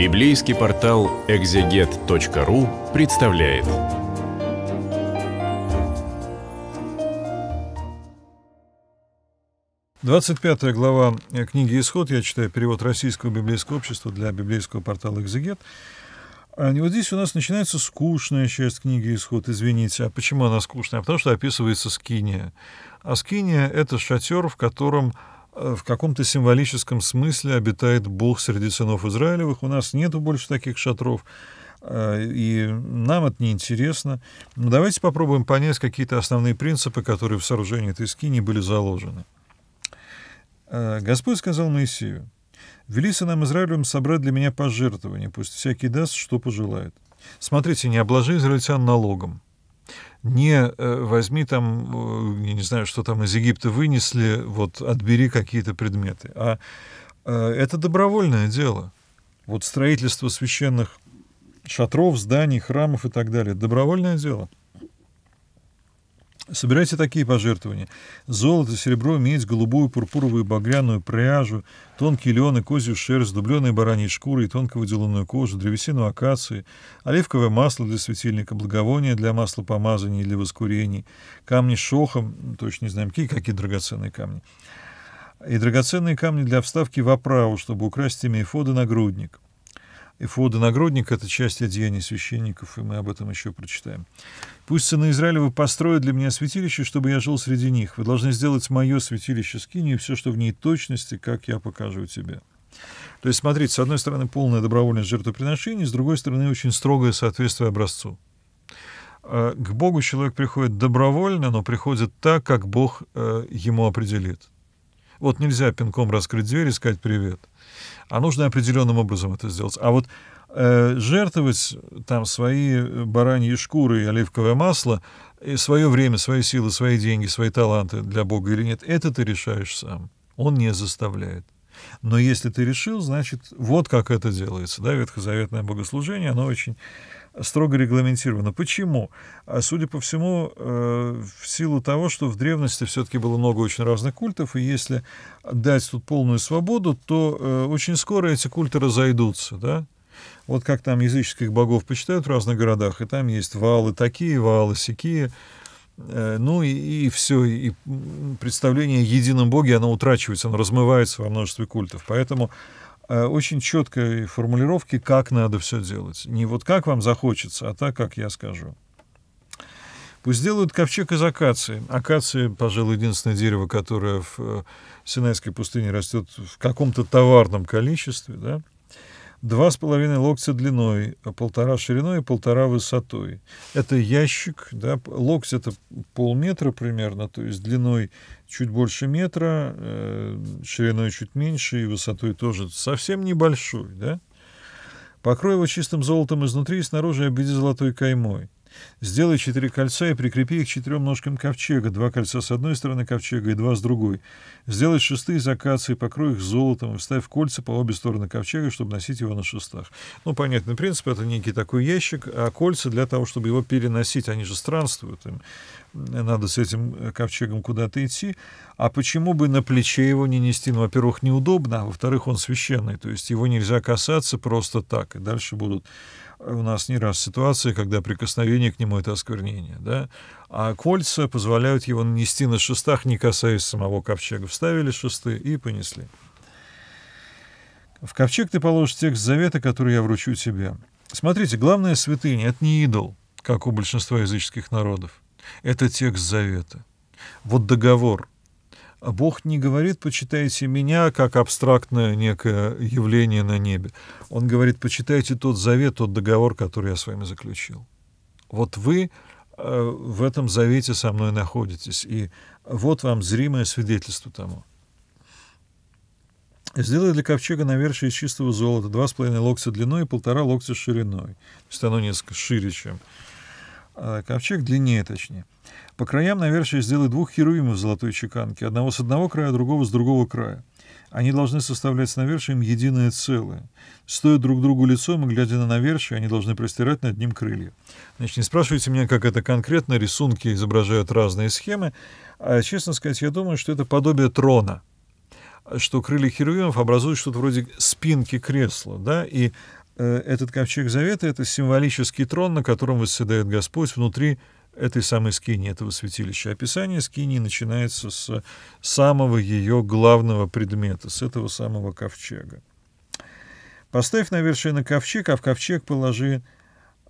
Библейский портал экзегет.ру представляет. Двадцать пятая глава книги «Исход». Я читаю перевод Российского библейского общества для библейского портала «Экзегет». И а вот здесь у нас начинается скучная часть книги «Исход», извините. А почему она скучная? А потому что описывается скиния. А скиния — это шатер, в котором Э, в каком-то символическом смысле обитает Бог среди сынов Израилевых. У нас нету больше таких шатров, э, и нам это неинтересно. Но давайте попробуем понять какие-то основные принципы, которые в сооружении этой скини были заложены. Э, Господь сказал Моисею, «Вели сынам Израилевым собрать для меня пожертвования, пусть всякий даст, что пожелает». Смотрите, не обложи израильтян налогом не э, возьми там, э, я не знаю, что там из Египта вынесли, вот отбери какие-то предметы. А э, это добровольное дело. Вот строительство священных шатров, зданий, храмов и так далее. Добровольное дело. Собирайте такие пожертвования. Золото, серебро, медь, голубую, пурпуровую, багряную пряжу, тонкий лен и козью шерсть, дубленые бараньи шкуры и тонко выделанную кожу, древесину акации, оливковое масло для светильника, благовония для масла помазания или воскурений, камни шохом, точно не знаем, какие, какие драгоценные камни, и драгоценные камни для вставки в оправу, чтобы украсть ими эфоды нагрудник. Эфода нагрудник — это часть одеяний священников, и мы об этом еще прочитаем. «Пусть сыны Израилевы построят для меня святилище, чтобы я жил среди них. Вы должны сделать мое святилище скини и все, что в ней точности, как я покажу тебе». То есть, смотрите, с одной стороны, полное добровольное жертвоприношение с другой стороны, очень строгое соответствие образцу. А, к Богу человек приходит добровольно, но приходит так, как Бог э, ему определит. Вот нельзя пинком раскрыть дверь и сказать «привет». А нужно определенным образом это сделать. А вот э, жертвовать там свои бараньи шкуры и оливковое масло, и свое время, свои силы, свои деньги, свои таланты для Бога или нет, это ты решаешь сам. Он не заставляет. Но если ты решил, значит, вот как это делается. Да, ветхозаветное богослужение, оно очень строго регламентировано. Почему? А, судя по всему, э, в силу того, что в древности все-таки было много очень разных культов, и если дать тут полную свободу, то э, очень скоро эти культы разойдутся, да? Вот как там языческих богов почитают в разных городах, и там есть валы такие, валы сякие, э, ну и, и все, и представление о едином боге, оно утрачивается, оно размывается во множестве культов. Поэтому Э, очень четкой формулировки, как надо все делать. Не вот как вам захочется, а так, как я скажу. Пусть делают ковчег из акации. Акация, пожалуй, единственное дерево, которое в э, Синайской пустыне растет в каком-то товарном количестве, да, два с половиной локтя длиной, а полтора шириной и полтора высотой. Это ящик, да, локоть это полметра примерно, то есть длиной чуть больше метра, э, шириной чуть меньше и высотой тоже совсем небольшой, да. Покрой его чистым золотом изнутри и снаружи обведи золотой каймой. Сделай четыре кольца и прикрепи их четырем ножкам ковчега, два кольца с одной стороны ковчега и два с другой. Сделай шесты из акации, покрой их золотом и вставь кольца по обе стороны ковчега, чтобы носить его на шестах. Ну, понятный принцип, это некий такой ящик, а кольца для того, чтобы его переносить, они же странствуют, им надо с этим э, ковчегом куда-то идти. А почему бы на плече его не нести? Ну, во-первых, неудобно, а во-вторых, он священный, то есть его нельзя касаться просто так, и дальше будут у нас не раз ситуации, когда прикосновение к нему — это осквернение, да? А кольца позволяют его нанести на шестах, не касаясь самого ковчега. Вставили шесты и понесли. В ковчег ты положишь текст завета, который я вручу тебе. Смотрите, главная святыня — это не идол, как у большинства языческих народов. Это текст завета. Вот договор — Бог не говорит, почитайте меня, как абстрактное некое явление на небе. Он говорит, почитайте тот завет, тот договор, который я с вами заключил. Вот вы э, в этом завете со мной находитесь, и вот вам зримое свидетельство тому. Сделай для ковчега навершие из чистого золота, два с половиной локтя длиной и полтора локтя шириной. То есть оно несколько шире, чем а, ковчег длиннее, точнее. По краям навершие сделай двух херувимов золотой чеканки, одного с одного края, другого с другого края. Они должны составлять с навершием единое целое. Стоя друг другу лицом и глядя на навершие, они должны простирать над ним крылья. Значит, не спрашивайте меня, как это конкретно, рисунки изображают разные схемы. А, честно сказать, я думаю, что это подобие трона, что крылья херувимов образуют что-то вроде спинки кресла, да, и Э, этот ковчег завета — это символический трон, на котором восседает Господь внутри этой самой скини, этого святилища. Описание скини начинается с самого ее главного предмета, с этого самого ковчега. «Поставь на вершину ковчег, а в ковчег положи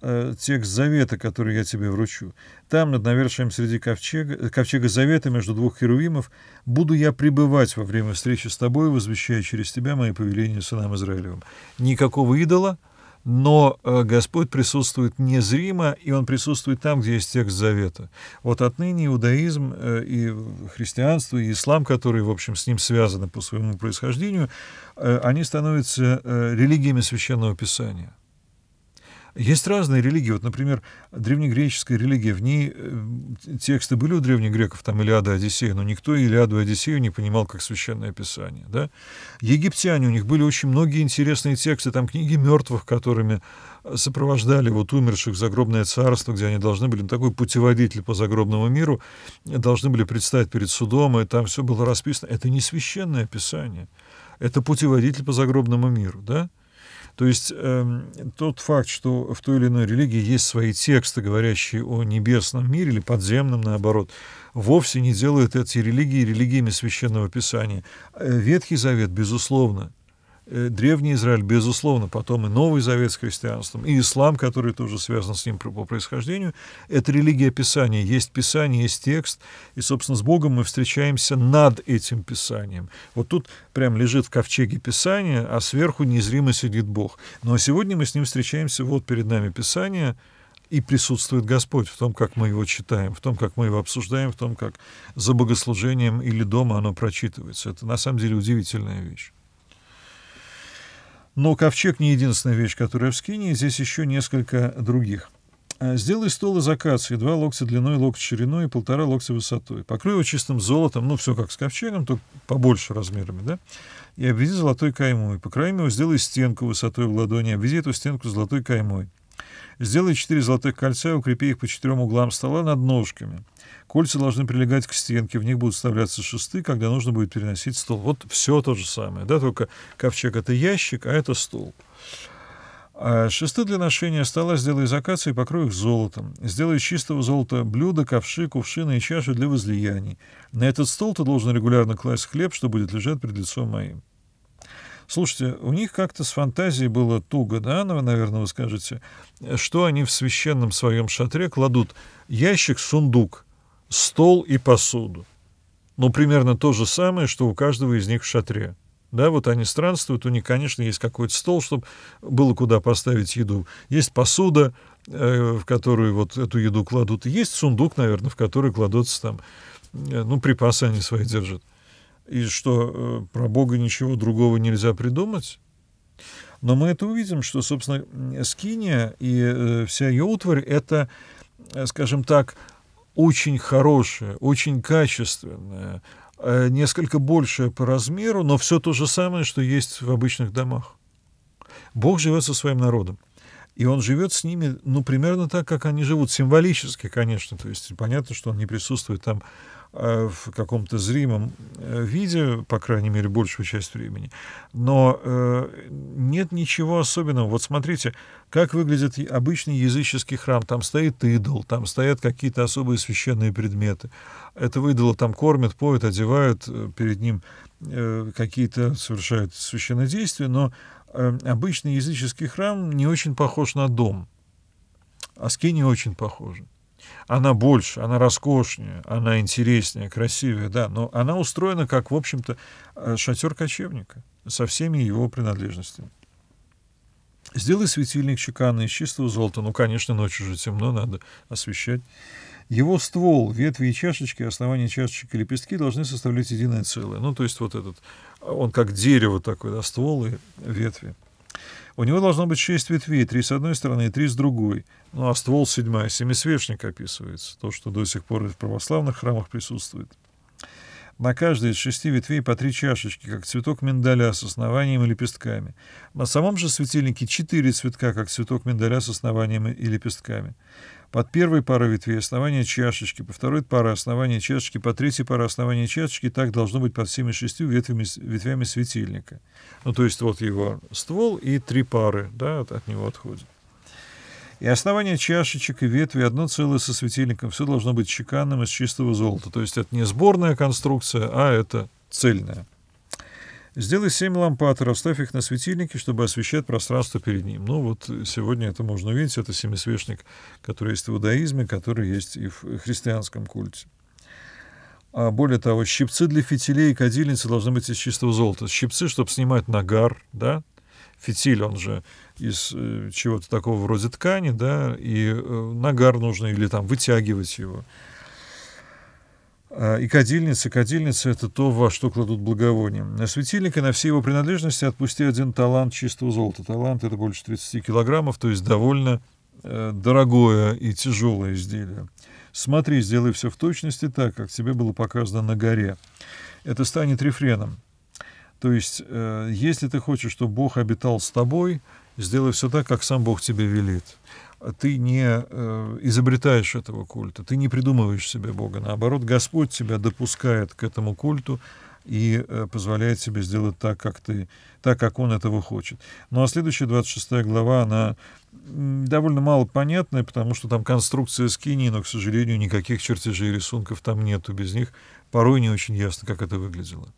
э, текст завета, который я тебе вручу. Там, над навершием среди ковчега, ковчега завета между двух херувимов, буду я пребывать во время встречи с тобой, возвещая через тебя мои повеления сынам Израилевым. Никакого идола, но э, Господь присутствует незримо, и Он присутствует там, где есть текст завета. Вот отныне иудаизм э, и христианство, и ислам, которые, в общем, с ним связаны по своему происхождению, э, они становятся религиями священного писания. Есть разные религии. Вот, например, древнегреческая религия, в ней э, тексты были у древнегреков, там Илиада, Одиссея, но никто Илиаду и Одиссею не понимал как священное писание. Да? Египтяне, у них были очень многие интересные тексты, там книги мертвых, которыми э, сопровождали вот умерших в загробное царство, где они должны были, ну, такой путеводитель по загробному миру, должны были предстать перед судом, и там все было расписано. Это не священное писание, это путеводитель по загробному миру, да? То есть э, тот факт, что в той или иной религии есть свои тексты, говорящие о небесном мире или подземном, наоборот, вовсе не делает эти религии религиями священного писания. Э, Ветхий Завет, безусловно, Э, древний Израиль, безусловно, потом и Новый Завет с христианством, и ислам, который тоже связан с ним по происхождению, это религия Писания. Есть Писание, есть текст, и, собственно, с Богом мы встречаемся над этим Писанием. Вот тут прям лежит в ковчеге Писание, а сверху незримо сидит Бог. Но сегодня мы с ним встречаемся, вот перед нами Писание, и присутствует Господь в том, как мы его читаем, в том, как мы его обсуждаем, в том, как за богослужением или дома оно прочитывается. Это на самом деле удивительная вещь. Но ковчег не единственная вещь, которая в скине, здесь еще несколько других. А, сделай стол из акации, два локтя длиной, локоть шириной и полтора локтя высотой. Покрой его чистым золотом, ну, все как с ковчегом, только побольше размерами, да? И обведи золотой каймой. По краям его сделай стенку высотой в ладони, обведи эту стенку золотой каймой. Сделай четыре золотых кольца и укрепи их по четырем углам стола над ножками. Кольца должны прилегать к стенке, в них будут вставляться шесты, когда нужно будет переносить стол. Вот все то же самое, да, только ковчег — это ящик, а это стол. А шесты для ношения стола сделай из акации и покрой их золотом. Сделай из чистого золота блюда, ковши, кувшины и чаши для возлияний. На этот стол ты должен регулярно класть хлеб, что будет лежать пред лицом моим. Слушайте, у них как-то с фантазией было туго, да, наверное, вы скажете, что они в священном своем шатре кладут ящик-сундук, стол и посуду. Ну, примерно то же самое, что у каждого из них в шатре. Да, вот они странствуют, у них, конечно, есть какой-то стол, чтобы было куда поставить еду. Есть посуда, э, в которую вот эту еду кладут. Есть сундук, наверное, в который кладутся там, э, ну, припасы они свои держат. И что, э, про Бога ничего другого нельзя придумать? Но мы это увидим, что, собственно, Скиния и э, вся ее утварь — это, э, скажем так, очень хорошая, очень качественная, э, несколько большая по размеру, но все то же самое, что есть в обычных домах. Бог живет со своим народом. И он живет с ними, ну, примерно так, как они живут, символически, конечно. То есть понятно, что он не присутствует там Э, в каком-то зримом э, виде, по крайней мере, большую часть времени. Но э, нет ничего особенного. Вот смотрите, как выглядит обычный языческий храм. Там стоит идол, там стоят какие-то особые священные предметы. Этого идола там кормят, поют, одевают, э, перед ним э, какие-то совершают священные действия, но э, обычный языческий храм не очень похож на дом. а Аскения очень похожи. Она больше, она роскошнее, она интереснее, красивее, да, но она устроена как, в общем-то, э, шатер кочевника со всеми его принадлежностями. Сделай светильник чеканный из чистого золота. Ну, конечно, ночью же темно, надо освещать. Его ствол, ветви и чашечки, основание чашечек и лепестки должны составлять единое целое. Ну, то есть вот этот, он как дерево такое, да, ствол и ветви. У него должно быть шесть ветвей, три с одной стороны и три с другой. Ну а ствол седьмая, семисвечник описывается, то, что до сих пор в православных храмах присутствует. На каждой из шести ветвей по три чашечки, как цветок миндаля с основанием и лепестками. На самом же светильнике четыре цветка, как цветок миндаля с основанием и лепестками. Под первой парой ветвей основание чашечки, по второй паре основание чашечки, по третьей паре основание чашечки, так должно быть под всеми шестью ветвями, ветвями светильника. Ну, то есть вот его ствол и три пары да, от, от него отходят. И основание чашечек и ветви одно целое со светильником. Все должно быть чеканным из чистого золота. То есть это не сборная конструкция, а это цельная. Сделай семь лампаторов, ставь их на светильники, чтобы освещать пространство перед ним. Ну вот э, сегодня это можно увидеть, это семисвечник, который есть в иудаизме, который есть и в христианском культе. А более того, щипцы для фитилей и кадильницы должны быть из чистого золота. Щипцы, чтобы снимать нагар, да, фитиль, он же из э, чего-то такого вроде ткани, да, и э, нагар нужно или там вытягивать его. Э, и кадильница. Кадильница — это то, во что кладут благовоние. На светильник и на все его принадлежности отпусти один талант чистого золота. Талант — это больше 30 килограммов, то есть довольно э, дорогое и тяжелое изделие. Смотри, сделай все в точности так, как тебе было показано на горе. Это станет рефреном. То есть, э, если ты хочешь, чтобы Бог обитал с тобой, сделай все так, как сам Бог тебе велит ты не э, изобретаешь этого культа, ты не придумываешь себе Бога. Наоборот, Господь тебя допускает к этому культу и э, позволяет себе сделать так, как ты, так, как Он этого хочет. Ну а следующая 26 глава, она довольно мало понятная, потому что там конструкция скинии, но, к сожалению, никаких чертежей и рисунков там нету. Без них порой не очень ясно, как это выглядело.